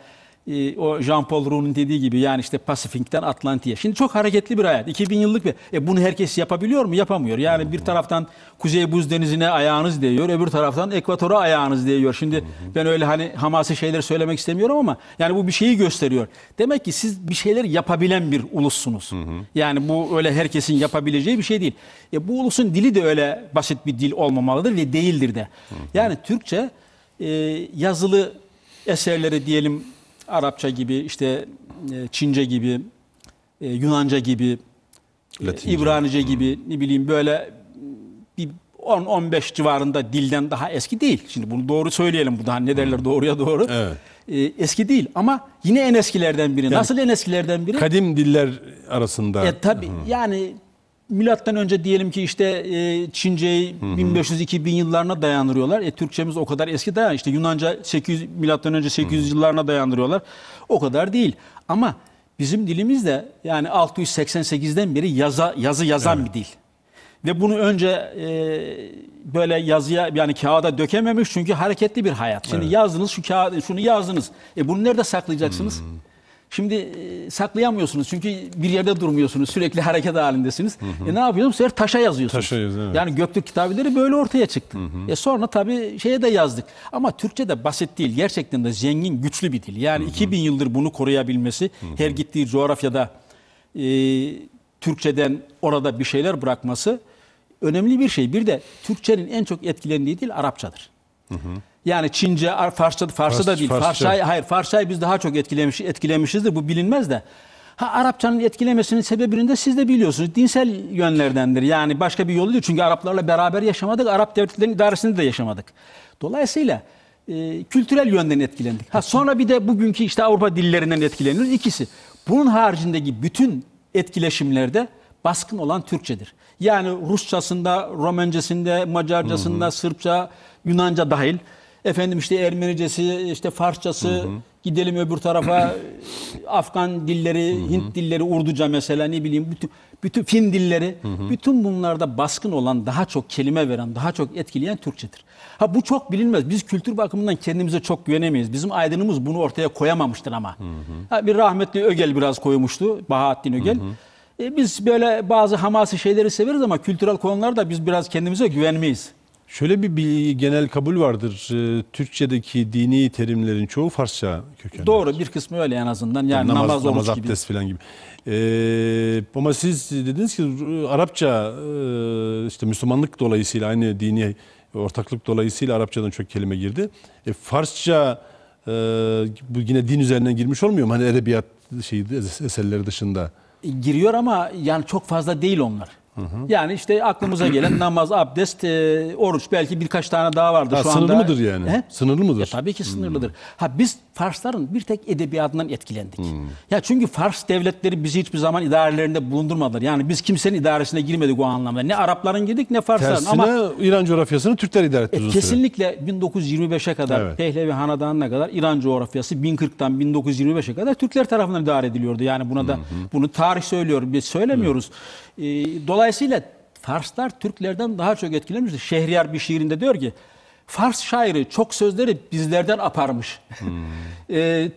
ee, o Jean-Paul Roux'un dediği gibi yani işte Pasifik'ten Atlantik'e. Şimdi çok hareketli bir hayat. 2000 yıllık bir. E bunu herkes yapabiliyor mu? Yapamıyor. Yani bir taraftan Kuzey Buz Denizi'ne ayağınız değiyor. Öbür taraftan Ekvator'a ayağınız değiyor. Şimdi ben öyle hani hamasi şeyler söylemek istemiyorum ama yani bu bir şeyi gösteriyor. Demek ki siz bir şeyler yapabilen bir ulussunuz. Yani bu öyle herkesin yapabileceği bir şey değil. E bu ulusun dili de öyle basit bir dil olmamalıdır ve değildir de. Yani Türkçe e, yazılı eserleri diyelim Arapça gibi, işte e, Çince gibi, e, Yunanca gibi, e, Latince. İbranice hmm. gibi ne bileyim böyle bir 10-15 civarında dilden daha eski değil. Şimdi bunu doğru söyleyelim bu daha ne derler hmm. doğruya doğru. Evet. eski değil ama yine en eskilerden biri. Nasıl en eskilerden biri? Kadim diller arasında. E, tabii yani Milattan önce diyelim ki işte e, Çince'yi 1500-2000 yıllarına dayandırıyorlar. E, Türkçemiz o kadar eski dayan. İşte Yunanca 800 milattan önce 800 yıllarına dayandırıyorlar. O kadar değil. Ama bizim dilimiz de yani 688'den beri yaza, yazı yazan evet. bir dil. Ve bunu önce e, böyle yazıya yani kağıda dökememiş çünkü hareketli bir hayat. Şimdi evet. yazdınız şu kağıdı şunu yazdınız. E bunu nerede saklayacaksınız? Hmm. Şimdi e, saklayamıyorsunuz çünkü bir yerde durmuyorsunuz. Sürekli hareket halindesiniz. Hı hı. E, ne yapıyorsunuz? Bu taşa yazıyorsunuz. Taşa yazıyor, evet. Yani Göktürk kitabeleri böyle ortaya çıktı. Hı hı. E, sonra tabii şeye de yazdık. Ama Türkçe de basit değil. Gerçekten de zengin, güçlü bir dil. Yani hı hı. 2000 yıldır bunu koruyabilmesi hı hı. her gittiği coğrafyada e, Türkçeden orada bir şeyler bırakması önemli bir şey. Bir de Türkçenin en çok etkilendiği dil Arapçadır. Hı hı. Yani Çince, Farsça, Farsça da değil. Farsça. Farsçayı, hayır, Farsçayı biz daha çok etkilemiş, etkilemişizdir. Bu bilinmez de. Ha Arapçanın etkilemesinin sebebini de siz de biliyorsunuz. Dinsel yönlerdendir. Yani başka bir yolu değil. Çünkü Araplarla beraber yaşamadık. Arap devletlerinin idaresini de yaşamadık. Dolayısıyla e, kültürel yönden etkilendik. Ha sonra bir de bugünkü işte Avrupa dillerinden etkileniyoruz. İkisi. Bunun haricindeki bütün etkileşimlerde baskın olan Türkçedir. Yani Rusçasında, Romencesinde, Macarcasında, hı hı. Sırpça, Yunanca dahil Efendim işte Ermenicesi, işte Farsçası, hı hı. gidelim öbür tarafa (clears throat) Afgan dilleri, hı hı. Hint dilleri, Urduca mesela ne bileyim bütün bütün Fin dilleri, hı hı. bütün bunlarda baskın olan, daha çok kelime veren, daha çok etkileyen Türkçedir. Ha bu çok bilinmez. Biz kültür bakımından kendimize çok güvenemeyiz. Bizim aydınımız bunu ortaya koyamamıştır ama. Hı hı. Ha, bir rahmetli Ögel biraz koymuştu, Bahattin Ögel. Hı hı. E, biz böyle bazı hamasi şeyleri severiz ama kültürel konularda biz biraz kendimize güvenmeyiz. Şöyle bir, bir genel kabul vardır. Ee, Türkçedeki dini terimlerin çoğu Farsça kökenli. Doğru bir kısmı öyle en azından. Yani namaz, namaz, namaz abdest gibi. falan gibi. Ee, ama siz dediniz ki Arapça e, işte Müslümanlık dolayısıyla aynı dini ortaklık dolayısıyla Arapçadan çok kelime girdi. E, Farsça e, bu yine din üzerinden girmiş olmuyor mu? Hani edebiyat şeyi, eserleri dışında. E, giriyor ama yani çok fazla değil onlar. Hı hı. Yani işte aklımıza gelen namaz, abdest, e, oruç belki birkaç tane daha vardı ha, şu anda. Sınırlı mıdır yani? He? Sınırlı mıdır? Ya, tabii ki hmm. sınırlıdır. Hmm. Ha biz Farsların bir tek edebiyatından etkilendik. Hmm. Ya çünkü Fars devletleri bizi hiçbir zaman idarelerinde bulundurmadılar. Yani biz kimsenin idaresine girmedik o anlamda. Ne Arapların girdik ne Farsların. Tersine Ama, İran coğrafyasını Türkler idare etti. E, kesinlikle 1925'e kadar evet. Pehlevi Hanedanı'na kadar İran coğrafyası 1040'tan 1925'e kadar Türkler tarafından idare ediliyordu. Yani buna da hmm. bunu tarih söylüyor. Biz söylemiyoruz. Hmm. E, dolayısıyla Dolayısıyla Farslar Türklerden daha çok etkilenmişti. Şehriyar bir şiirinde diyor ki Fars şairi çok sözleri bizlerden aparmış. Hmm. e,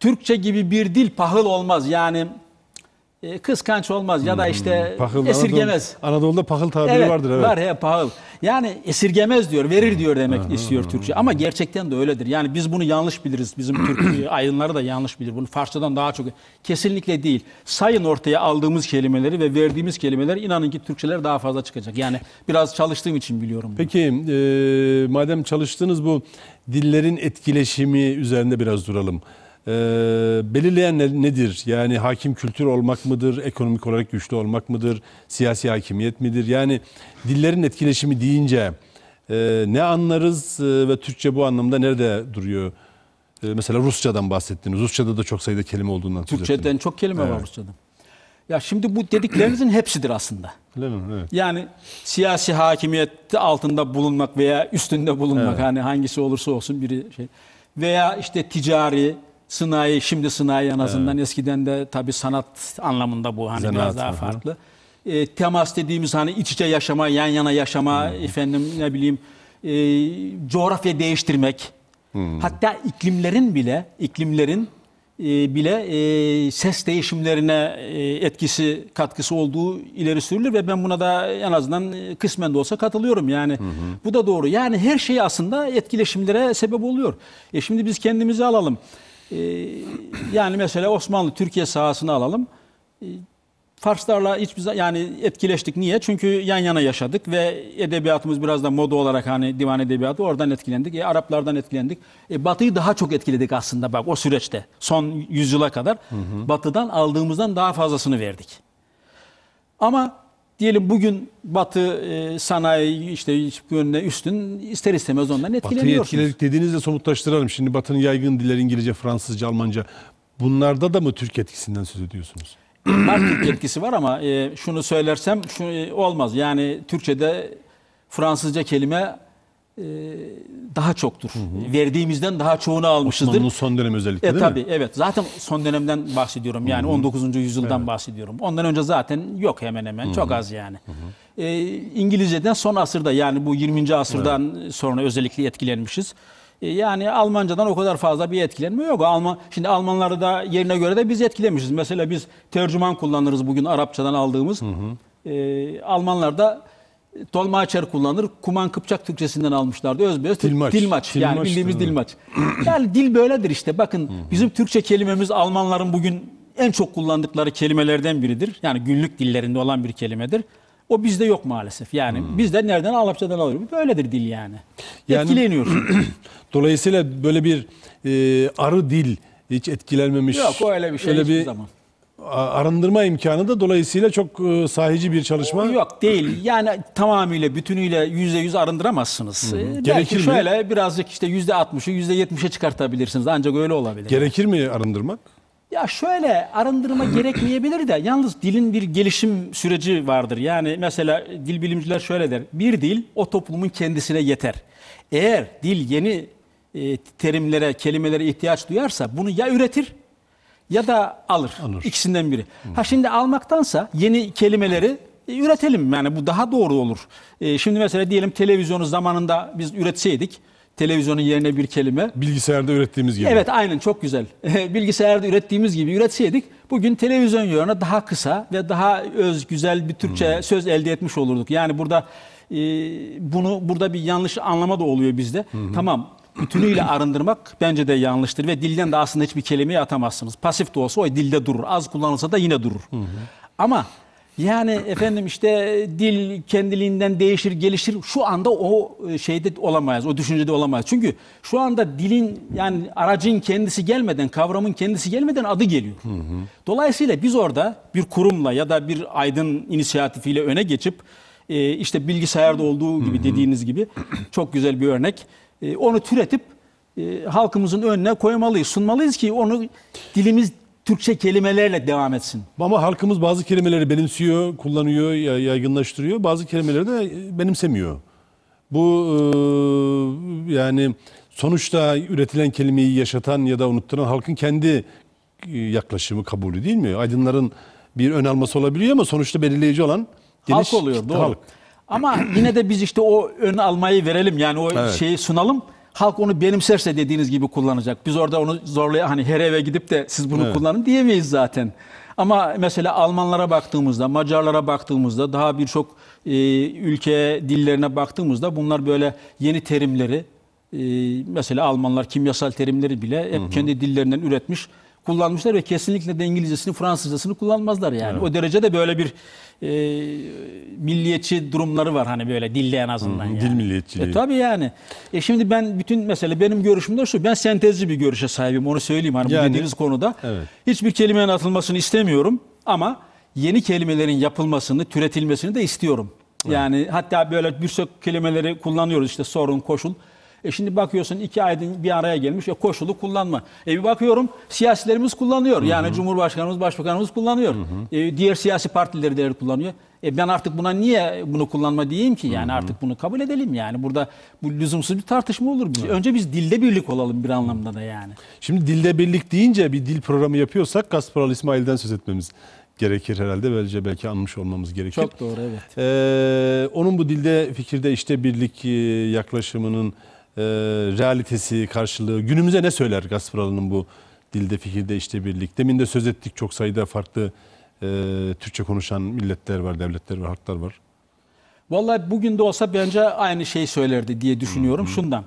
Türkçe gibi bir dil pahıl olmaz. Yani e, kıskanç olmaz ya da hmm. işte Pahıl, esirgemez. Anadolu, Anadolu'da pahıl tabiri evet, vardır. Evet. Var ya pahıl. Yani esirgemez diyor, verir diyor hmm. demek hmm. istiyor Türkçe. Ama gerçekten de öyledir. Yani biz bunu yanlış biliriz. Bizim Türk (clears throat) aydınları da yanlış bilir. Bunu Farsçadan daha çok. Kesinlikle değil. Sayın ortaya aldığımız kelimeleri ve verdiğimiz kelimeler inanın ki Türkçeler daha fazla çıkacak. Yani biraz çalıştığım için biliyorum bunu. Peki e, madem çalıştınız bu dillerin etkileşimi üzerinde biraz duralım e, belirleyen ne, nedir? Yani hakim kültür olmak mıdır? Ekonomik olarak güçlü olmak mıdır? Siyasi hakimiyet midir? Yani dillerin etkileşimi deyince e, ne anlarız e, ve Türkçe bu anlamda nerede duruyor? E, mesela Rusçadan bahsettiniz. Rusçada da çok sayıda kelime olduğundan Türkçeden çok kelime evet. var Rusçada. Ya şimdi bu dediklerinizin hepsidir aslında. Evet. Yani siyasi hakimiyet altında bulunmak veya üstünde bulunmak evet. hani hangisi olursa olsun biri şey veya işte ticari Sınayi şimdi sınayi en azından eskiden de tabii sanat anlamında bu hani biraz daha farklı. E, temas dediğimiz hani iç içe yaşama, yan yana yaşama, hmm. efendim ne bileyim e, coğrafya değiştirmek. Hmm. Hatta iklimlerin bile iklimlerin e, bile e, ses değişimlerine e, etkisi katkısı olduğu ileri sürülür ve ben buna da en azından e, kısmen de olsa katılıyorum yani bu da doğru yani her şey aslında etkileşimlere sebep oluyor. E şimdi biz kendimizi alalım. Ee, yani mesela Osmanlı Türkiye sahasını alalım. Ee, Farslarla hiçbir yani etkileştik niye? Çünkü yan yana yaşadık ve edebiyatımız biraz da moda olarak hani divan edebiyatı oradan etkilendik. E, Araplardan etkilendik. E, batıyı daha çok etkiledik aslında bak o süreçte son yüzyıla kadar. Hı hı. Batıdan aldığımızdan daha fazlasını verdik. Ama diyelim bugün Batı e, sanayi işte yönüne üstün ister istemez ondan Batı'yı etkileniyorsunuz. etkiledik dediğinizde somutlaştıralım. Şimdi Batı'nın yaygın dilleri İngilizce, Fransızca, Almanca. Bunlarda da mı Türk etkisinden söz ediyorsunuz? (clears throat) Türk etkisi var ama e, şunu söylersem şu, e, olmaz. Yani Türkçe'de Fransızca kelime e, daha çoktur. Hı hı. Verdiğimizden daha çoğunu almışızdır. Osmanlı'nın son dönem özellikle e, değil tabii, mi? Evet zaten son dönemden bahsediyorum. Yani hı hı. 19. yüzyıldan evet. bahsediyorum. Ondan önce zaten yok hemen hemen. Hı hı. Çok az yani. Hı hı. E, İngilizceden son asırda yani bu 20. asırdan evet. sonra özellikle etkilenmişiz. E, yani Almancadan o kadar fazla bir etkilenme yok. Alman, şimdi Almanları da yerine göre de biz etkilemişiz. Mesela biz tercüman kullanırız bugün Arapçadan aldığımız. Hı hı. E, Almanlar da Tolmaçer kullanır. Kuman Kıpçak Türkçesinden almışlardı. Özbeyaz Dilmaç. Dilmaç. Yani bildiğimiz dilmaç. yani dil böyledir işte. Bakın bizim Türkçe kelimemiz Almanların bugün en çok kullandıkları kelimelerden biridir. Yani günlük dillerinde olan bir kelimedir. O bizde yok maalesef. Yani hmm. bizde nereden Arapçadan alıyoruz. Böyledir dil yani. yani Etkileniyor. (clears throat) Dolayısıyla böyle bir e, arı dil hiç etkilenmemiş. Yok o öyle bir şey öyle bir zaman arındırma imkanı da dolayısıyla çok e, sahici bir çalışma. Yok değil. Yani tamamıyla bütünüyle yüzde yüz arındıramazsınız. Hı hı. Belki Gerekir mi? şöyle birazcık işte yüzde altmışı yüzde yetmişe çıkartabilirsiniz. Ancak öyle olabilir. Gerekir mi arındırmak? Ya şöyle arındırma (clears throat) gerekmeyebilir de yalnız dilin bir gelişim süreci vardır. Yani mesela dil bilimciler şöyle der. Bir dil o toplumun kendisine yeter. Eğer dil yeni e, terimlere, kelimelere ihtiyaç duyarsa bunu ya üretir ya da alır. alır. İkisinden biri. Hı. Ha şimdi almaktansa yeni kelimeleri e, üretelim. Yani bu daha doğru olur. E, şimdi mesela diyelim televizyonu zamanında biz üretseydik televizyonun yerine bir kelime. Bilgisayarda ürettiğimiz gibi. Evet aynen çok güzel. (laughs) Bilgisayarda ürettiğimiz gibi üretseydik bugün televizyon yerine daha kısa ve daha öz güzel bir Türkçe hmm. söz elde etmiş olurduk. Yani burada e, bunu burada bir yanlış anlama da oluyor bizde. Hmm. Tamam bütünüyle arındırmak bence de yanlıştır ve dilden de aslında hiçbir kelimeyi atamazsınız. Pasif de olsa o dilde durur. Az kullanılsa da yine durur. Hı hı. Ama yani efendim işte dil kendiliğinden değişir, gelişir. Şu anda o e, şeyde olamayız, o düşüncede olamayız. Çünkü şu anda dilin yani aracın kendisi gelmeden, kavramın kendisi gelmeden adı geliyor. Hı hı. Dolayısıyla biz orada bir kurumla ya da bir aydın inisiyatifiyle öne geçip e, işte bilgisayarda olduğu gibi dediğiniz gibi çok güzel bir örnek e, onu türetip e, halkımızın önüne koymalıyız, sunmalıyız ki onu dilimiz Türkçe kelimelerle devam etsin. Ama halkımız bazı kelimeleri benimsiyor, kullanıyor, yaygınlaştırıyor. Bazı kelimeleri de e, benimsemiyor. Bu yani sonuçta üretilen kelimeyi yaşatan ya da unutturan halkın kendi yaklaşımı kabulü değil mi? Aydınların bir ön alması olabiliyor ama sonuçta belirleyici olan geniş halk oluyor. Doğru. Halk. Ama yine de biz işte o ön almayı verelim yani o evet. şeyi sunalım. Halk onu benimserse dediğiniz gibi kullanacak. Biz orada onu zorlaya hani her eve gidip de siz bunu evet. kullanın diyemeyiz zaten. Ama mesela Almanlara baktığımızda, Macarlara baktığımızda, daha birçok e, ülke dillerine baktığımızda bunlar böyle yeni terimleri, e, mesela Almanlar kimyasal terimleri bile hep hı hı. kendi dillerinden üretmiş kullanmışlar ve kesinlikle de İngilizcesini, Fransızcasını kullanmazlar yani. Evet. O derecede böyle bir e, milliyetçi durumları var hani böyle dilde en azından. Hı, yani. Dil milliyetçiliği. E, tabii yani. E şimdi ben bütün mesela benim görüşüm de şu ben sentezci bir görüşe sahibim onu söyleyeyim hani yani, bu dediğiniz konuda. Evet. Hiçbir kelimenin atılmasını istemiyorum ama yeni kelimelerin yapılmasını, türetilmesini de istiyorum. Yani evet. hatta böyle birçok kelimeleri kullanıyoruz işte sorun, koşul. E şimdi bakıyorsun iki aydın bir araya gelmiş. ya koşulu kullanma. E bir bakıyorum siyasilerimiz kullanıyor. Yani hı hı. Cumhurbaşkanımız, Başbakanımız kullanıyor. Hı hı. E, diğer siyasi partileri de kullanıyor. E ben artık buna niye bunu kullanma diyeyim ki? Yani Hı -hı. artık bunu kabul edelim yani. Burada bu lüzumsuz bir tartışma olur. Biz, önce biz dilde birlik olalım bir anlamda da yani. Şimdi dilde birlik deyince bir dil programı yapıyorsak Kasparal İsmail'den söz etmemiz gerekir herhalde. Böylece belki anmış olmamız gerekir. Çok doğru evet. Ee, onun bu dilde fikirde işte birlik e, yaklaşımının e, realitesi, karşılığı günümüze ne söyler Gasparalı'nın bu dilde, fikirde, işte birlik? Demin de söz ettik çok sayıda farklı e, Türkçe konuşan milletler var, devletler var, halklar var. Vallahi bugün de olsa bence aynı şey söylerdi diye düşünüyorum. Hı hı. Şundan.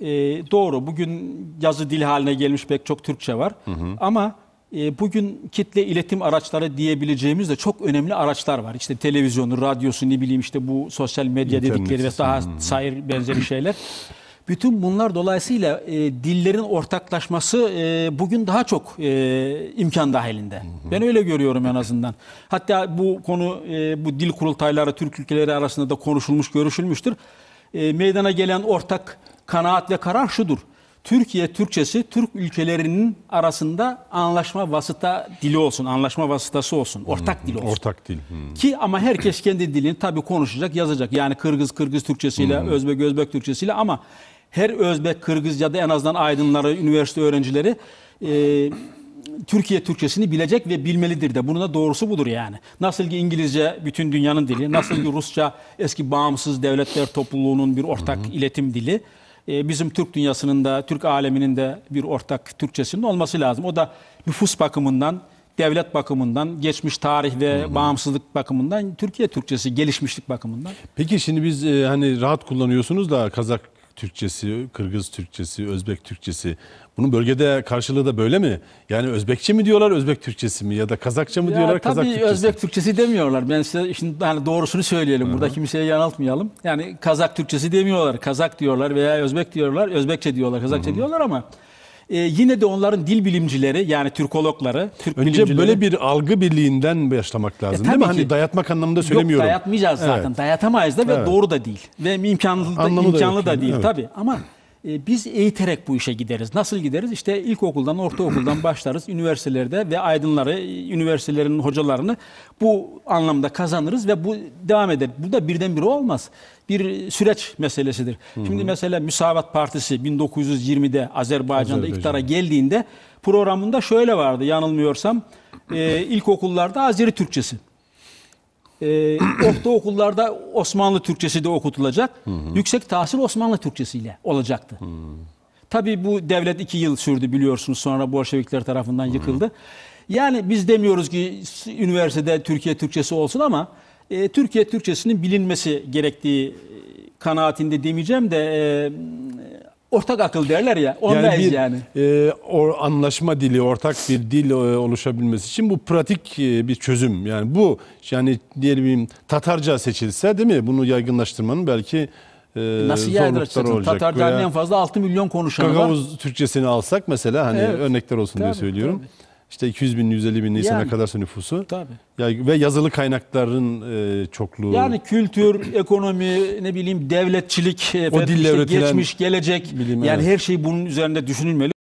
E, doğru bugün yazı dil haline gelmiş pek çok Türkçe var. Hı hı. Ama e, bugün kitle iletişim araçları diyebileceğimiz de çok önemli araçlar var. İşte televizyonu, radyosu ne bileyim işte bu sosyal medya İnternet. dedikleri ve daha sayır benzeri şeyler. (laughs) Bütün bunlar dolayısıyla e, dillerin ortaklaşması e, bugün daha çok e, imkan dahilinde. Hı hı. Ben öyle görüyorum en azından. Hatta bu konu e, bu dil kurultayları Türk ülkeleri arasında da konuşulmuş, görüşülmüştür. E, meydana gelen ortak kanaat ve karar şudur. Türkiye Türkçesi Türk ülkelerinin arasında anlaşma vasıta dili olsun, anlaşma vasıtası olsun, ortak hmm, dil olsun. Ortak dil. Ki ama herkes kendi dilini tabii konuşacak, yazacak. Yani Kırgız Kırgız Türkçesiyle, Özbek Özbek Türkçesiyle ama her Özbek, Kırgız da en azından aydınları, üniversite öğrencileri e, Türkiye Türkçesini bilecek ve bilmelidir de. Bunun da doğrusu budur yani. Nasıl ki İngilizce bütün dünyanın dili, nasıl ki Rusça eski bağımsız devletler topluluğunun bir ortak Hı -hı. iletim dili e, bizim Türk dünyasının da Türk aleminin de bir ortak Türkçesinin olması lazım. O da nüfus bakımından, devlet bakımından, geçmiş tarih ve hı hı. bağımsızlık bakımından, Türkiye Türkçesi gelişmişlik bakımından. Peki şimdi biz e, hani rahat kullanıyorsunuz da Kazak Türkçesi, Kırgız Türkçesi, Özbek Türkçesi. Bunun bölgede karşılığı da böyle mi? Yani Özbekçe mi diyorlar, Özbek Türkçesi mi ya da Kazakça mı ya diyorlar, Kazak Türkçesi? Tabii Özbek Türkçesi demiyorlar. Ben size şimdi hani doğrusunu söyleyelim. Hı -hı. Burada kimseye yanıltmayalım. Yani Kazak Türkçesi demiyorlar. Kazak diyorlar veya Özbek diyorlar, Özbekçe diyorlar, Kazakça Hı -hı. diyorlar ama e, yine de onların dil bilimcileri yani Türkologları, Türk Önce bilimcileri... böyle bir algı birliğinden başlamak e, lazım e, değil mi? Hani ki, hani dayatmak anlamında söylemiyorum. Yok dayatmayacağız zaten. Evet. Dayatamayız da ve evet. doğru da değil. Ve imkanlı da, Anlamı imkanlı da, yok, da değil evet. tabii ama e, biz eğiterek bu işe gideriz. Nasıl gideriz? İşte ilkokuldan, ortaokuldan başlarız. Üniversitelerde ve aydınları, üniversitelerin hocalarını bu anlamda kazanırız ve bu devam eder. Bu da birdenbire olmaz bir süreç meselesidir. Hı hı. Şimdi mesela Müsavat Partisi 1920'de Azerbaycan'da Azerbaycan. iktidara geldiğinde programında şöyle vardı yanılmıyorsam e, ilkokullarda Azeri Türkçesi. E, (clears throat) okullarda Osmanlı Türkçesi de okutulacak. Hı hı. Yüksek tahsil Osmanlı Türkçesiyle olacaktı. Hı. Tabii bu devlet iki yıl sürdü biliyorsunuz. Sonra Bolşevikler tarafından yıkıldı. Hı. Yani biz demiyoruz ki üniversitede Türkiye Türkçesi olsun ama e, Türkiye Türkçesinin bilinmesi gerektiği e, kanaatinde demeyeceğim de e, ortak akıl derler ya ondayız yani. Bir, yani. E, o anlaşma dili, ortak bir dil e, oluşabilmesi için bu pratik e, bir çözüm. Yani bu yani diyelim Tatarca seçilse değil mi? Bunu yaygınlaştırmanın belki e, Nasıl yaygınlaştırsın? Olacak. Tatarca'nın en fazla 6 milyon konuşanı Gagavuz var. Gagavuz Türkçesini alsak mesela hani evet. örnekler olsun tabii, diye söylüyorum. Tabii işte 200 bin, 150 bin neyse ne Yani. kadarsa nüfusu. Tabii. Ya, ve yazılı kaynakların e, çokluğu. Yani kültür, ekonomi, ne bileyim devletçilik, o dille işte üretilen geçmiş, gelecek bileyim. yani evet. her şey bunun üzerinde düşünülmeli.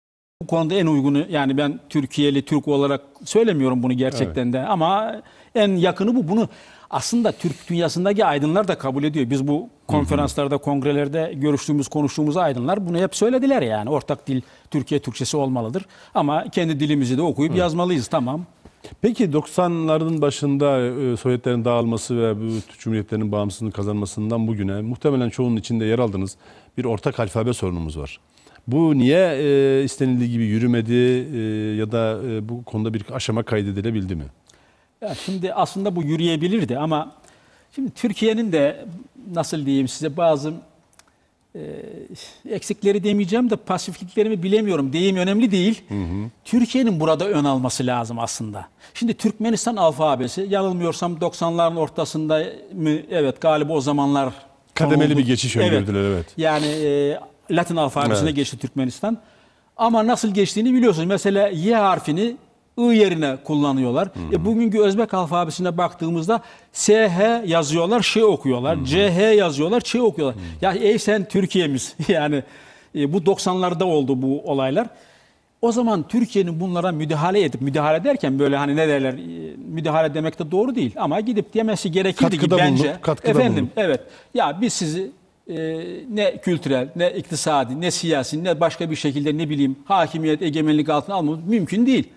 Bu konuda en uygunu yani ben Türkiye'li Türk olarak söylemiyorum bunu gerçekten de ama en yakını bu. Bunu aslında Türk dünyasındaki aydınlar da kabul ediyor. Biz bu konferanslarda, kongrelerde görüştüğümüz, konuştuğumuz aydınlar bunu hep söylediler yani. Ortak dil Türkiye Türkçesi olmalıdır. Ama kendi dilimizi de okuyup Hı. yazmalıyız tamam. Peki 90'ların başında e, Sovyetlerin dağılması ve bu Cumhuriyetlerin bağımsızlığını kazanmasından bugüne muhtemelen çoğunun içinde yer aldınız. Bir ortak alfabe sorunumuz var. Bu niye e, istenildiği gibi yürümedi e, ya da e, bu konuda bir aşama kaydedilebildi mi? Ya şimdi aslında bu yürüyebilirdi ama şimdi Türkiye'nin de nasıl diyeyim size bazı e, eksikleri demeyeceğim de pasifliklerimi bilemiyorum. Deyim önemli değil. Türkiye'nin burada ön alması lazım aslında. Şimdi Türkmenistan alfabesi yanılmıyorsam 90'ların ortasında mı? Evet galiba o zamanlar Kademeli konuldu. bir geçiş öngördüler, evet. Yani e, Latin alfabesine Evet. geçti Türkmenistan. Ama nasıl geçtiğini biliyorsunuz. Mesela Y harfini I yerine kullanıyorlar. E, hı hı. E bugünkü Özbek alfabesine baktığımızda SH yazıyorlar, şey okuyorlar. Hı hı. CH yazıyorlar, şey okuyorlar. Hı hı. Ya ey sen Türkiye'miz. (laughs) yani e, bu 90'larda oldu bu olaylar. O zaman Türkiye'nin bunlara müdahale edip müdahale derken böyle hani ne derler e, müdahale demek de doğru değil ama gidip demesi gerekirdi katkıda ki bence. Bulunup, efendim bulunup. evet. Ya biz sizi e, ne kültürel, ne iktisadi, ne siyasi, ne başka bir şekilde ne bileyim hakimiyet, egemenlik altına almamız mümkün değil.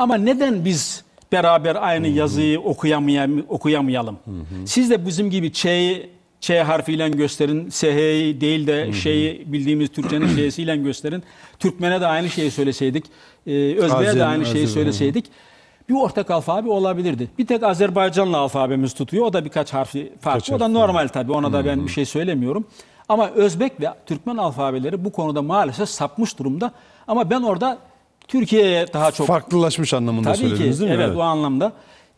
Ama neden biz beraber aynı hı hı. yazıyı okuyamay okuyamayalım? Hı Siz de bizim gibi Ç'yi Ç harfiyle gösterin. SH'yi değil de hı şeyi bildiğimiz Türkçenin şeysiyle (clears throat) gösterin. Türkmen'e de aynı şeyi söyleseydik. E, Özbe'ye de aynı şeyi söyleseydik. Bir ortak alfabe olabilirdi. Bir tek Azerbaycanlı alfabemiz tutuyor. O da birkaç harfi farklı. Kaç o da normal tabii. Ona da ben bir şey söylemiyorum. Ama Özbek ve Türkmen alfabeleri bu konuda maalesef sapmış durumda. Ama ben orada Türkiye'ye daha çok farklılaşmış anlamında Tabii söylediniz ki, değil mi? Evet, evet o anlamda.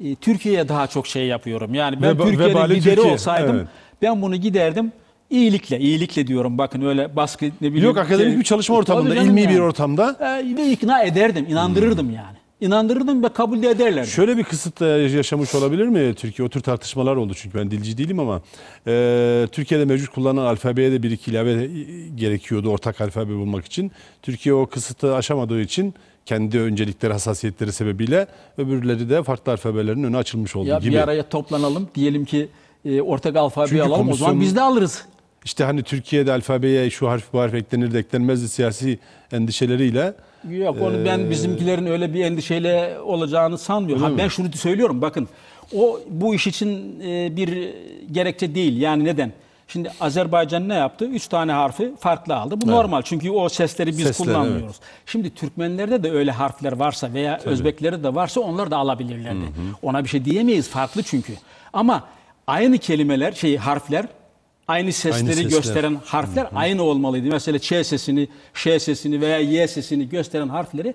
E, Türkiye'ye daha çok şey yapıyorum. Yani ben Veba, Türkiye'nin lideri Türkiye. olsaydım evet. ben bunu giderdim İyilikle, iyilikle diyorum bakın öyle baskı ne bileyim. Yok akademik şey, bir çalışma ortamında, ilmi yani. Ee, bir ortamda. E, ve ikna ederdim, inandırırdım hmm. yani inandırırdım ve kabul de ederler. Şöyle bir kısıt yaşamış olabilir mi Türkiye? O tür tartışmalar oldu çünkü ben dilci değilim ama e, Türkiye'de mevcut kullanılan alfabeye de bir iki ilave e, gerekiyordu ortak alfabe bulmak için. Türkiye o kısıtı aşamadığı için kendi öncelikleri, hassasiyetleri sebebiyle öbürleri de farklı alfabelerin önü açılmış olduğu ya gibi. Bir araya toplanalım diyelim ki e, ortak alfabeyi Çünkü alalım komisyon... o zaman biz de alırız. İşte hani Türkiye'de alfabeye şu harf bu harf eklenir de eklenmezdi siyasi endişeleriyle. Yok onu ben bizimkilerin öyle bir endişeyle olacağını sanmıyorum. Ha, ben şunu söylüyorum bakın o bu iş için bir gerekçe değil. Yani neden? Şimdi Azerbaycan ne yaptı? Üç tane harfi farklı aldı. Bu evet. normal çünkü o sesleri biz Sesler, kullanmıyoruz. Evet. Şimdi Türkmenlerde de öyle harfler varsa veya Tabii. Özbeklerde de varsa onlar da alabilirlerdi. Hı hı. Ona bir şey diyemeyiz farklı çünkü. Ama aynı kelimeler, şey harfler aynı sesleri sesler. gösteren harfler hı aynı olmalıydı. Mesela Ç sesini, Ş sesini veya Y sesini gösteren harfleri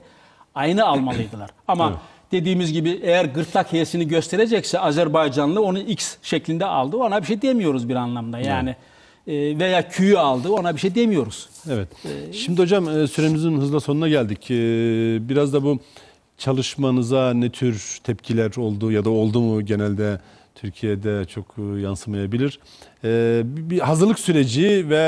aynı almalıydılar. (clears throat) Ama evet. dediğimiz gibi eğer gırtlak heyesini gösterecekse Azerbaycanlı onu X şeklinde aldı. Ona bir şey demiyoruz bir anlamda. Yani evet. veya Q'yu aldı. Ona bir şey demiyoruz. Evet. E, Şimdi hocam e, süremizin hızla sonuna geldik. E, biraz da bu çalışmanıza ne tür tepkiler oldu ya da oldu mu genelde Türkiye'de çok e, yansımayabilir. E, bir hazırlık süreci ve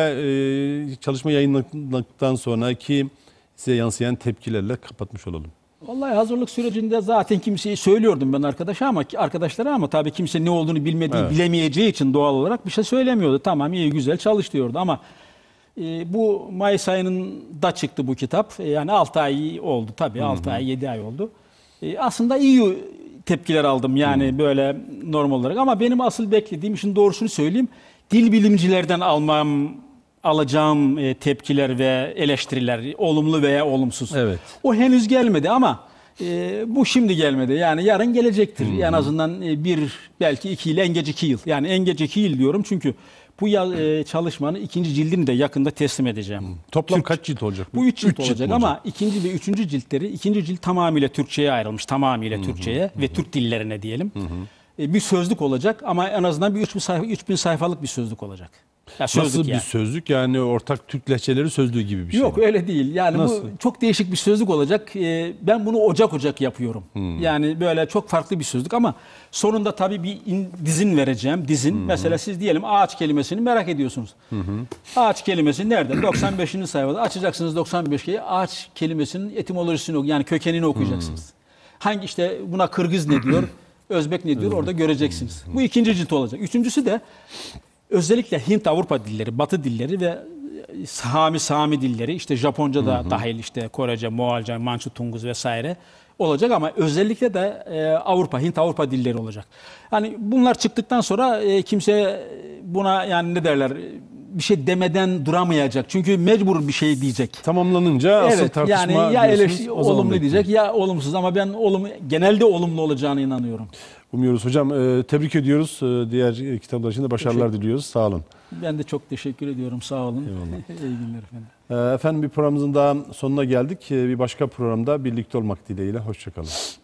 e, çalışma yayınlandıktan sonraki size yansıyan tepkilerle kapatmış olalım. Vallahi hazırlık sürecinde zaten kimseyi söylüyordum ben arkadaşa ama arkadaşlara ama tabii kimse ne olduğunu bilmediği, evet. bilemeyeceği için doğal olarak bir şey söylemiyordu. Tamam iyi güzel çalış diyordu ama e, bu Mayıs ayının da çıktı bu kitap. E, yani 6 ay oldu tabii. Hı -hı. 6 ay 7 ay oldu. E, aslında iyi tepkiler aldım yani hmm. böyle normal olarak. Ama benim asıl beklediğim işin doğrusunu söyleyeyim. Dil bilimcilerden almam alacağım e, tepkiler ve eleştiriler olumlu veya olumsuz. Evet. O henüz gelmedi ama e, bu şimdi gelmedi. Yani yarın gelecektir. Hmm. En azından e, bir belki iki yıl, en geç iki yıl. Yani en geç iki yıl diyorum çünkü bu ya, e, çalışmanın ikinci cildini de yakında teslim edeceğim. Toplam Türk- kaç cilt olacak? Bu üç cilt olacak ama ikinci ve üçüncü ciltleri, ikinci cilt tamamıyla Türkçe'ye ayrılmış. Tamamıyla Türkçe'ye ve Türk dillerine diyelim. E, bir sözlük olacak ama en azından bir 3000 sayfa, sayfalık bir sözlük olacak. Ya sözlük Nasıl yani. bir sözlük? Yani ortak Türk lehçeleri sözlüğü gibi bir şey. Yok öyle değil. Yani Nasıl? bu çok değişik bir sözlük olacak. Ee, ben bunu ocak ocak yapıyorum. Hmm. Yani böyle çok farklı bir sözlük ama sonunda tabii bir dizin vereceğim. Dizin. Hmm. Mesela siz diyelim ağaç kelimesini merak ediyorsunuz. Hmm. Ağaç kelimesi nerede? 95. (clears throat) sayfada açacaksınız 95'i. Ağaç kelimesinin etimolojisini yani kökenini okuyacaksınız. Hmm. Hangi işte buna Kırgız ne diyor? (clears throat) Özbek ne diyor? Orada hmm. göreceksiniz. Bu hmm. ikinci cilt olacak. Üçüncüsü de özellikle Hint Avrupa dilleri, Batı dilleri ve e, Sami Sami dilleri işte Japonca da hı hı. dahil işte Korece, Moğolca, Mançu, Tunguz vesaire olacak ama özellikle de e, Avrupa, Hint Avrupa dilleri olacak. Yani bunlar çıktıktan sonra e, kimse buna yani ne derler bir şey demeden duramayacak. Çünkü mecbur bir şey diyecek. Tamamlanınca evet, asıl tartışma yani ya eleştiri olumlu diyecek ya olumsuz ama ben olum genelde olumlu olacağına inanıyorum umuyoruz. Hocam e, tebrik ediyoruz. E, diğer kitaplar için de başarılar diliyoruz. Sağ olun. Ben de çok teşekkür ediyorum. Sağ olun. Eyvallah. (laughs) İyi günler efendim. E, efendim bir programımızın daha sonuna geldik. E, bir başka programda birlikte olmak dileğiyle. Hoşçakalın.